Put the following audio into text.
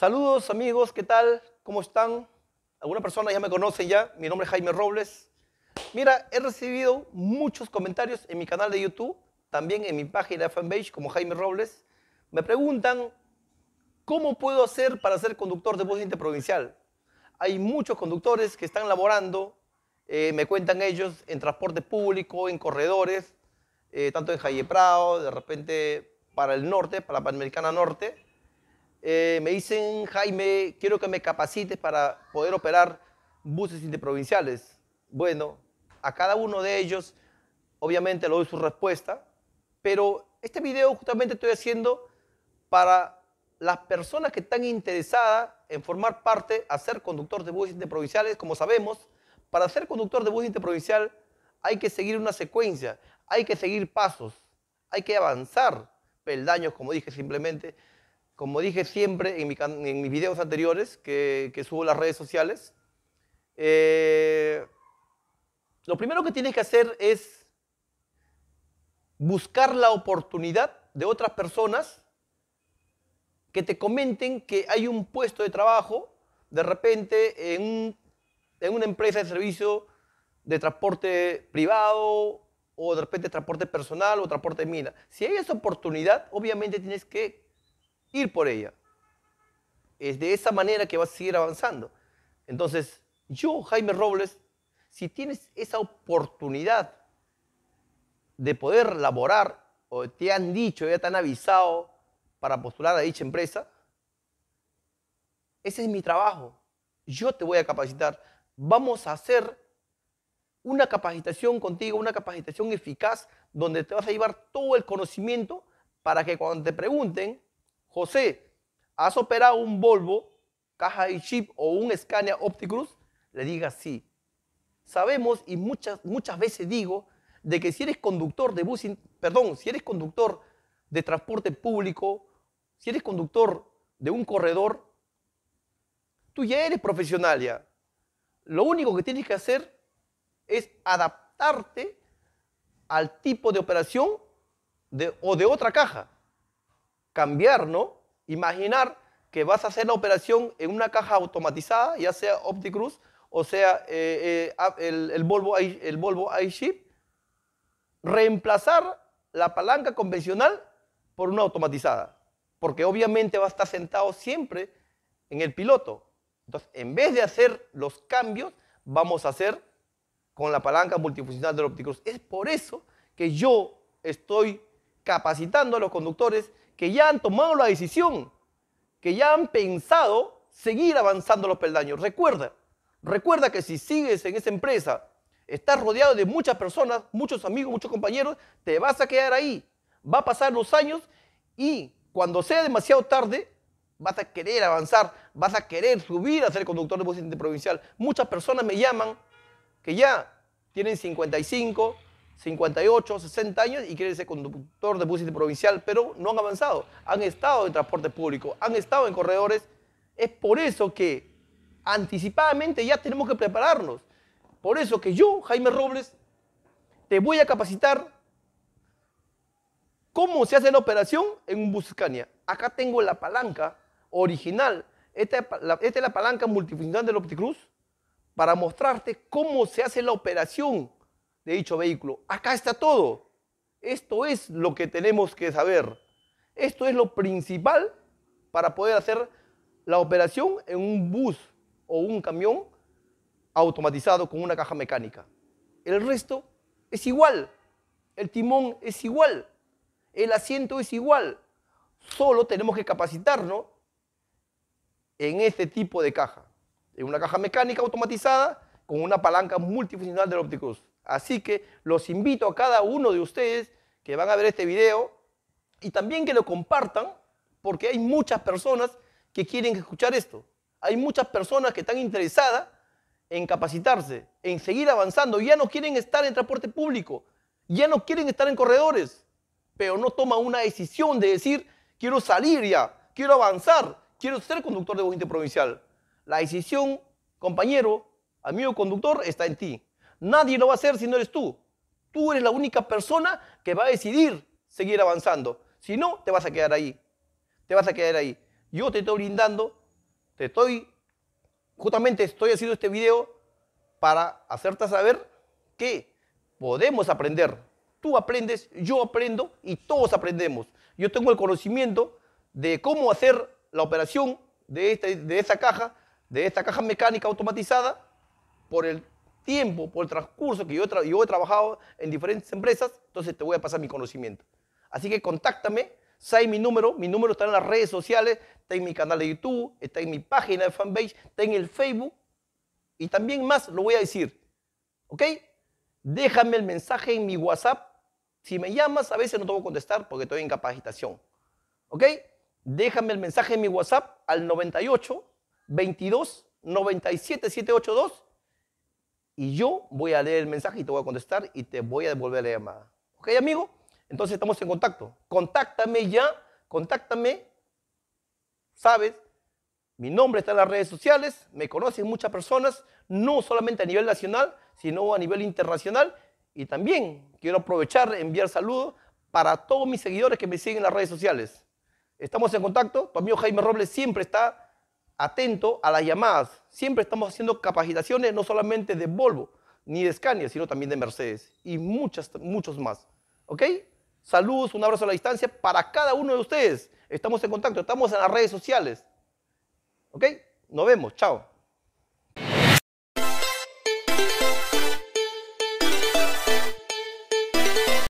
Saludos amigos, ¿qué tal? ¿Cómo están? ¿Alguna persona ya me conoce ya, mi nombre es Jaime Robles. Mira, he recibido muchos comentarios en mi canal de YouTube, también en mi página de fanpage como Jaime Robles. Me preguntan, ¿cómo puedo hacer para ser conductor de bus interprovincial? Hay muchos conductores que están laborando, eh, me cuentan ellos, en transporte público, en corredores, eh, tanto en jaime Prado, de repente para el norte, para la Panamericana Norte eh, me dicen, Jaime, quiero que me capacites para poder operar buses interprovinciales. Bueno, a cada uno de ellos, obviamente, le doy su respuesta, pero este video justamente estoy haciendo para las personas que están interesadas en formar parte a ser conductor de buses interprovinciales, como sabemos, para ser conductor de bus interprovincial hay que seguir una secuencia, hay que seguir pasos, hay que avanzar peldaños, como dije simplemente, como dije siempre en, mis videos anteriores que, subo las redes sociales, eh, lo primero que tienes que hacer es buscar la oportunidad de otras personas que te comenten que hay un puesto de trabajo de repente en, una empresa de servicio de transporte privado o de repente transporte personal o transporte de mina. Si hay esa oportunidad, obviamente tienes que ir por ella. Es de esa manera que vas a seguir avanzando. Entonces, yo, Jaime Robles, si tienes esa oportunidad de poder laborar, o te han dicho, ya te han avisado para postular a dicha empresa, ese es mi trabajo. Yo te voy a capacitar. Vamos a hacer una capacitación contigo, una capacitación eficaz, donde te vas a llevar todo el conocimiento para que cuando te pregunten, José, ¿has operado un Volvo, caja y chip o un Scania Opticruz? Le diga sí. Sabemos y muchas, muchas veces digo de que si eres conductor de bus, perdón, si eres conductor de transporte público, si eres conductor de un corredor, tú ya eres profesional ya. Lo único que tienes que hacer es adaptarte al tipo de operación o de otra caja cambiar, ¿no? Imaginar que vas a hacer la operación en una caja automatizada, ya sea Opticruz o sea eh, eh, el, Volvo, el Volvo iShip, reemplazar la palanca convencional por una automatizada, porque obviamente va a estar sentado siempre en el piloto. Entonces, en vez de hacer los cambios, vamos a hacer con la palanca multifuncional del Opticruz. Es por eso que yo estoy capacitando a los conductores que ya han tomado la decisión, que ya han pensado seguir avanzando los peldaños. Recuerda, recuerda que si sigues en esa empresa, estás rodeado de muchas personas, muchos amigos, muchos compañeros, te vas a quedar ahí. Va a pasar los años y cuando sea demasiado tarde, vas a querer avanzar, vas a querer subir a ser conductor de bus provincial. Muchas personas me llaman que ya tienen 55, 58, 60 años y quiere ser conductor de bus provincial, pero no han avanzado. Han estado en transporte público, han estado en corredores. Es por eso que anticipadamente ya tenemos que prepararnos. Por eso que yo, Jaime Robles, te voy a capacitar cómo se hace la operación en un bus Scania. Acá tengo la palanca original. Esta, es la palanca multifuncional del Opticruz para mostrarte cómo se hace la operación de dicho vehículo. Acá está todo. Esto es lo que tenemos que saber. Esto es lo principal para poder hacer la operación en un bus o un camión automatizado con una caja mecánica. El resto es igual. El timón es igual. El asiento es igual. Solo tenemos que capacitarnos en este tipo de caja. En una caja mecánica automatizada con una palanca multifuncional del Opticruz. Así que los invito a cada uno de ustedes que van a ver este video y también que lo compartan porque hay muchas personas que quieren escuchar esto. Hay muchas personas que están interesadas en capacitarse, en seguir avanzando. Ya no quieren estar en transporte público, ya no quieren estar en corredores, pero no toman una decisión de decir, quiero salir ya, quiero avanzar, quiero ser conductor de bus provincial. La decisión, compañero, amigo conductor, está en ti. Nadie lo va a hacer si no eres tú. Tú eres la única persona que va a decidir seguir avanzando. Si no, te vas a quedar ahí. Te vas a quedar ahí. Yo te estoy brindando, te estoy, justamente estoy haciendo este video para hacerte saber que podemos aprender. Tú aprendes, yo aprendo y todos aprendemos. Yo tengo el conocimiento de cómo hacer la operación de esta, de esta caja, de esta caja mecánica automatizada por el tiempo, por el transcurso que yo, he trabajado en diferentes empresas, entonces te voy a pasar mi conocimiento. Así que contáctame, sae mi número, mi número está en las redes sociales, está en mi canal de YouTube, está en mi página de fanpage, está en el Facebook y también más lo voy a decir. ¿Ok? Déjame el mensaje en mi WhatsApp. Si me llamas, a veces no te voy a contestar porque estoy en capacitación. ¿Ok? Déjame el mensaje en mi WhatsApp al 98 22 97 782 y yo voy a leer el mensaje y te voy a contestar y te voy a devolver la llamada. ¿Ok, amigo? Entonces estamos en contacto. Contáctame ya, contáctame. ¿Sabes? Mi nombre está en las redes sociales, me conocen muchas personas, no solamente a nivel nacional, sino a nivel internacional. Y también quiero aprovechar, enviar saludos para todos mis seguidores que me siguen en las redes sociales. Estamos en contacto. Tu amigo Jaime Robles siempre está atento a las llamadas. Siempre estamos haciendo capacitaciones no solamente de Volvo, ni de Scania, sino también de Mercedes y muchas, muchos más. ¿Ok? Saludos, un abrazo a la distancia para cada uno de ustedes. Estamos en contacto, estamos en las redes sociales. ¿Ok? Nos vemos, chao.